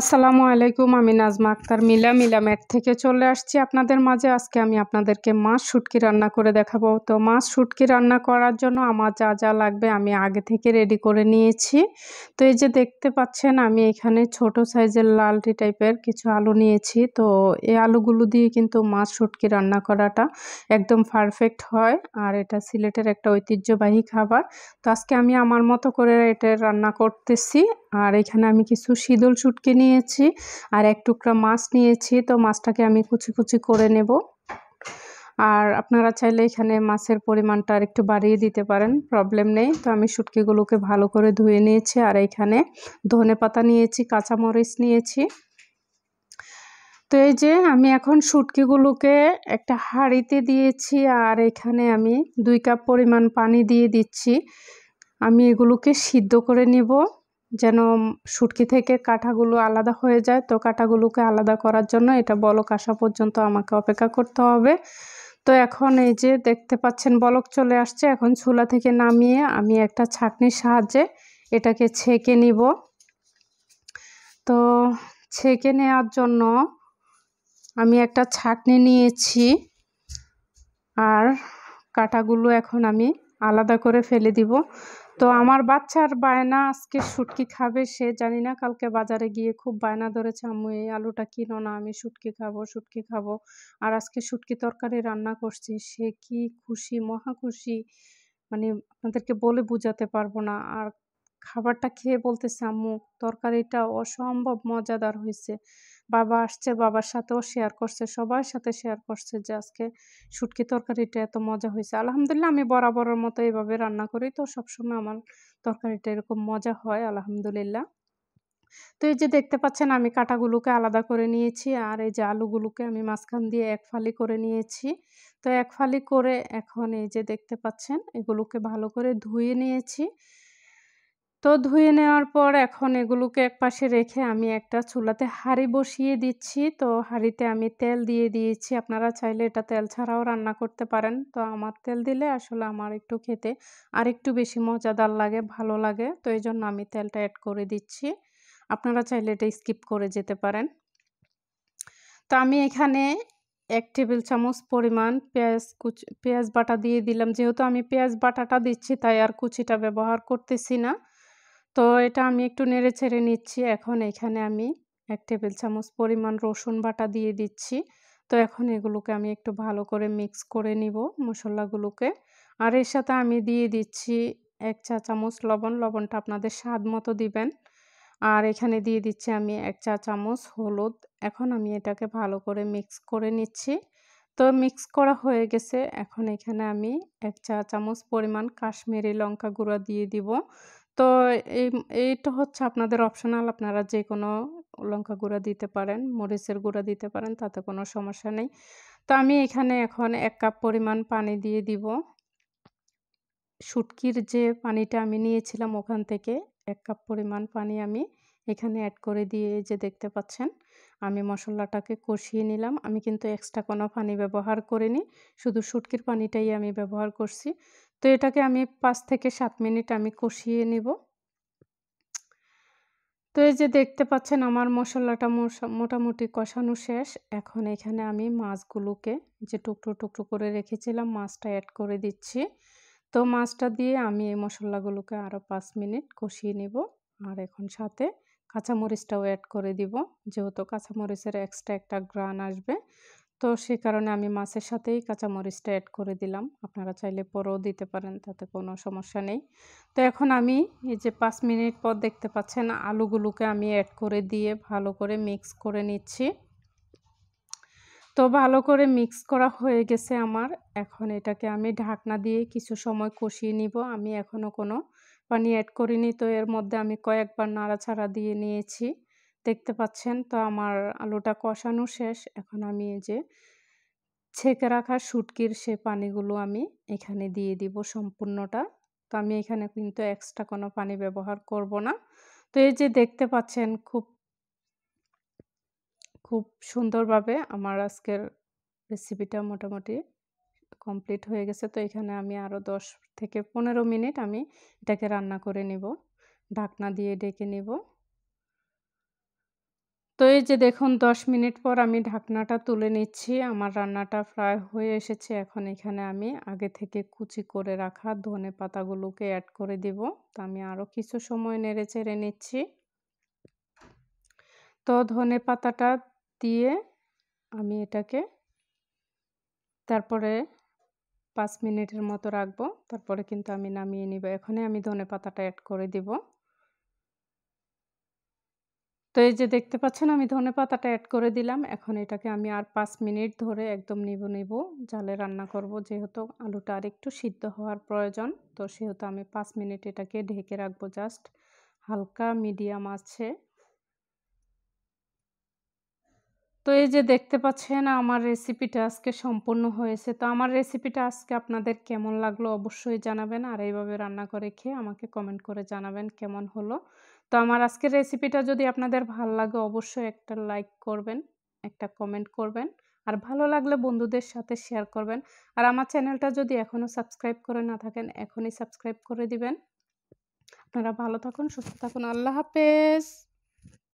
আসসালামু আলাইকুম আমি নাজমা আক্তার মিলা মিলামেট থেকে চলে আসছি আপনাদের মাঝে আজকে আমি আপনাদেরকে মাছ শুটকি রান্না করে দেখাবো তো মাছ শুটকি রান্না করার জন্য আমার যা যা লাগবে আমি আগে থেকে রেডি করে নিয়েছি তো এই যে দেখতে পাচ্ছেন আমি এখানে ছোট সাইজের লালটি টাইপের কিছু আলু নিয়েছি তো এই আলুগুলো দিয়ে কিন্তু মাছ শুটকি রান্না করাটা একদম পারফেক্ট হয় আর এটা সিলেটের একটা ঐতিহ্যবাহী খাবার তো আজকে আমি আমার মতো করে এটা রান্না করতেছি আর এখানে আমি কিছু শীতল শুটকি নিয়ে নিয়েছি আর এক টুকরা মাছ নিয়েছি তো মাছটাকে আমি কুচি কুচি করে নেব আর আপনারা চাইলে এখানে মাছের পরিমাণটা আর একটু বাড়িয়ে দিতে পারেন প্রবলেম নেই তো আমি শুটকিগুলোকে ভালো করে ধুয়ে নিয়েছি আর এখানে ধনে পাতা নিয়েছি কাঁচামরিচ নিয়েছি তো এই যে আমি এখন শুটকিগুলোকে একটা হাঁড়িতে দিয়েছি আর এখানে আমি দুই কাপ পরিমাণ পানি দিয়ে দিচ্ছি আমি এগুলোকে সিদ্ধ করে নেব যেন শুটকি থেকে কাঁটাগুলো আলাদা হয়ে যায় তো কাঁটাগুলোকে আলাদা করার জন্য এটা বলক আসা পর্যন্ত আমাকে অপেক্ষা করতে হবে তো এখন এই যে দেখতে পাচ্ছেন বলক চলে আসছে এখন ছুলা থেকে নামিয়ে আমি একটা ছাঁকনির সাহায্যে এটাকে ছেঁকে নিব তো ছেঁকে নেওয়ার জন্য আমি একটা ছাঁকনি নিয়েছি আর কাঁটাগুলো এখন আমি আলাদা করে ফেলে দিব তো আমার বাচ্চার বায়না আজকে শুটকি খাবে সে জানি না কালকে বাজারে গিয়ে খুব বায়না ধরেছে আম্মু এই আলুটা কিনো না আমি শুটকি খাবো শুটকি খাবো আর আজকে শুটকি তরকারি রান্না করছি সে কি খুশি মহা খুশি মানে আপনাদেরকে বলে বোঝাতে পারবো না আর খাবারটা খেয়ে বলতেছে আম্মু তরকারিটা অসম্ভব মজাদার হয়েছে বাবা আসছে বাবার সাথেও শেয়ার করছে সবার সাথে শেয়ার করছে যে আজকে সুটকি তরকারিটা এত মজা হয়েছে আলহামদুলিল্লাহ আমি বরাবরের মতো এইভাবে রান্না করি তো সবসময় আমার তরকারিটা এরকম মজা হয় আলহামদুলিল্লাহ তো এই যে দেখতে পাচ্ছেন আমি কাটাগুলোকে আলাদা করে নিয়েছি আর এই যে আলুগুলোকে আমি মাঝখান দিয়ে এক ফালি করে নিয়েছি তো এক ফালি করে এখন এই যে দেখতে পাচ্ছেন এগুলোকে ভালো করে ধুয়ে নিয়েছি তো ধুয়ে নেওয়ার পর এখন এগুলোকে এক পাশে রেখে আমি একটা চুলাতে হাঁড়ি বসিয়ে দিচ্ছি তো হাঁড়িতে আমি তেল দিয়ে দিয়েছি আপনারা চাইলে এটা তেল ছাড়াও রান্না করতে পারেন তো আমার তেল দিলে আসলে আমার একটু খেতে আর একটু বেশি মজাদার লাগে ভালো লাগে তো এই জন্য আমি তেলটা অ্যাড করে দিচ্ছি আপনারা চাইলে এটা স্কিপ করে যেতে পারেন তো আমি এখানে এক টেবিল চামচ পরিমাণ পেঁয়াজ কুচি পেঁয়াজ বাটা দিয়ে দিলাম যেহেতু আমি পেঁয়াজ বাটাটা দিচ্ছি তাই আর কুচিটা ব্যবহার করতেছি না তো এটা আমি একটু নেড়ে ছেড়ে নিচ্ছি এখন এখানে আমি এক টেবিল চামচ পরিমাণ রসুন বাটা দিয়ে দিচ্ছি তো এখন এগুলোকে আমি একটু ভালো করে মিক্স করে নিব মশলাগুলোকে আর এর সাথে আমি দিয়ে দিচ্ছি এক চা চামচ লবণ লবণটা আপনাদের স্বাদ মতো দিবেন আর এখানে দিয়ে দিচ্ছি আমি এক চা চামচ হলুদ এখন আমি এটাকে ভালো করে মিক্স করে নিচ্ছি তো মিক্স করা হয়ে গেছে এখন এখানে আমি এক চা চামচ পরিমাণ কাশ্মীরি লঙ্কা গুঁড়া দিয়ে দিব তো এই এইটা হচ্ছে আপনাদের অপশনাল আপনারা যে কোনো লঙ্কা গুঁড়া দিতে পারেন মরিচের গুঁড়া দিতে পারেন তাতে কোনো সমস্যা নেই তো আমি এখানে এখন এক কাপ পরিমাণ পানি দিয়ে দিব শুটকির যে পানিটা আমি নিয়েছিলাম ওখান থেকে এক কাপ পরিমাণ পানি আমি এখানে অ্যাড করে দিয়ে যে দেখতে পাচ্ছেন আমি মশলাটাকে কষিয়ে নিলাম আমি কিন্তু এক্সট্রা কোনো পানি ব্যবহার করিনি শুধু শুটকির পানিটাই আমি ব্যবহার করছি তো এটাকে আমি পাঁচ থেকে সাত মিনিট আমি কষিয়ে নেব তো এই যে দেখতে পাচ্ছেন আমার মশলাটা মোটামুটি কষানো শেষ এখন এখানে আমি মাছগুলোকে যে টুকরো টুকরো করে রেখেছিলাম মাছটা অ্যাড করে দিচ্ছি তো মাছটা দিয়ে আমি এই মশলাগুলোকে আরও পাঁচ মিনিট কষিয়ে নেব আর এখন সাথে কাঁচামরিচটাও অ্যাড করে দিব যেহেতু কাঁচামরিচের এক্সট্রা একটা গ্রান আসবে তো সেই কারণে আমি মাছের সাথেই কাঁচামরিচটা অ্যাড করে দিলাম আপনারা চাইলে পরেও দিতে পারেন তাতে কোনো সমস্যা নেই তো এখন আমি এই যে পাঁচ মিনিট পর দেখতে পাচ্ছেন আলুগুলোকে আমি অ্যাড করে দিয়ে ভালো করে মিক্স করে নিচ্ছি তো ভালো করে মিক্স করা হয়ে গেছে আমার এখন এটাকে আমি ঢাকনা দিয়ে কিছু সময় কষিয়ে নিব আমি এখনও কোনো পানি অ্যাড করিনি তো এর মধ্যে আমি কয়েকবার নাড়াছাড়া দিয়ে নিয়েছি দেখতে পাচ্ছেন তো আমার আলুটা কষানো শেষ এখন আমি এই যে ছেঁকে রাখা সুটকির সে পানিগুলো আমি এখানে দিয়ে দিব সম্পূর্ণটা তো আমি এখানে কিন্তু এক্সট্রা কোনো পানি ব্যবহার করব না তো এই যে দেখতে পাচ্ছেন খুব খুব সুন্দরভাবে আমার আজকের রেসিপিটা মোটামুটি কমপ্লিট হয়ে গেছে তো এখানে আমি আরও দশ থেকে পনেরো মিনিট আমি এটাকে রান্না করে নেব ঢাকনা দিয়ে ডেকে নেবো তো এই যে দেখুন 10 মিনিট পর আমি ঢাকনাটা তুলে নিচ্ছি আমার রান্নাটা ফ্রাই হয়ে এসেছে এখন এখানে আমি আগে থেকে কুচি করে রাখা ধনে পাতাগুলোকে অ্যাড করে দিব তো আমি আরও কিছু সময় নেড়ে চেড়ে নিচ্ছি তো ধনে পাতাটা দিয়ে আমি এটাকে তারপরে পাঁচ মিনিটের মতো রাখবো তারপরে কিন্তু আমি নামিয়ে নিব এখনই আমি ধনে পাতাটা অ্যাড করে দিব তো এই যে দেখতে পাচ্ছেন আমি ধনে পাতাটা অ্যাড করে দিলাম এখন এটাকে আমি আর পাঁচ মিনিট ধরে একদম নিব নিব জালে রান্না করব যেহেতু আলুটা আর একটু সিদ্ধ হওয়ার প্রয়োজন তো সেহেতু আমি পাঁচ মিনিট এটাকে ঢেকে রাখবো জাস্ট হালকা মিডিয়াম আছে তো এই যে দেখতে পাচ্ছেন আমার রেসিপিটা আজকে সম্পূর্ণ হয়েছে তো আমার রেসিপিটা আজকে আপনাদের কেমন লাগলো অবশ্যই জানাবেন আর এইভাবে রান্না করে খেয়ে আমাকে কমেন্ট করে জানাবেন কেমন হলো তো আমার আজকের রেসিপিটা যদি আপনাদের ভালো লাগে অবশ্যই একটা লাইক করবেন একটা কমেন্ট করবেন আর ভালো লাগলে বন্ধুদের সাথে শেয়ার করবেন আর আমার চ্যানেলটা যদি এখনও সাবস্ক্রাইব করে না থাকেন এখনই সাবস্ক্রাইব করে দিবেন আপনারা ভালো থাকুন সুস্থ থাকুন আল্লাহ হাফেজ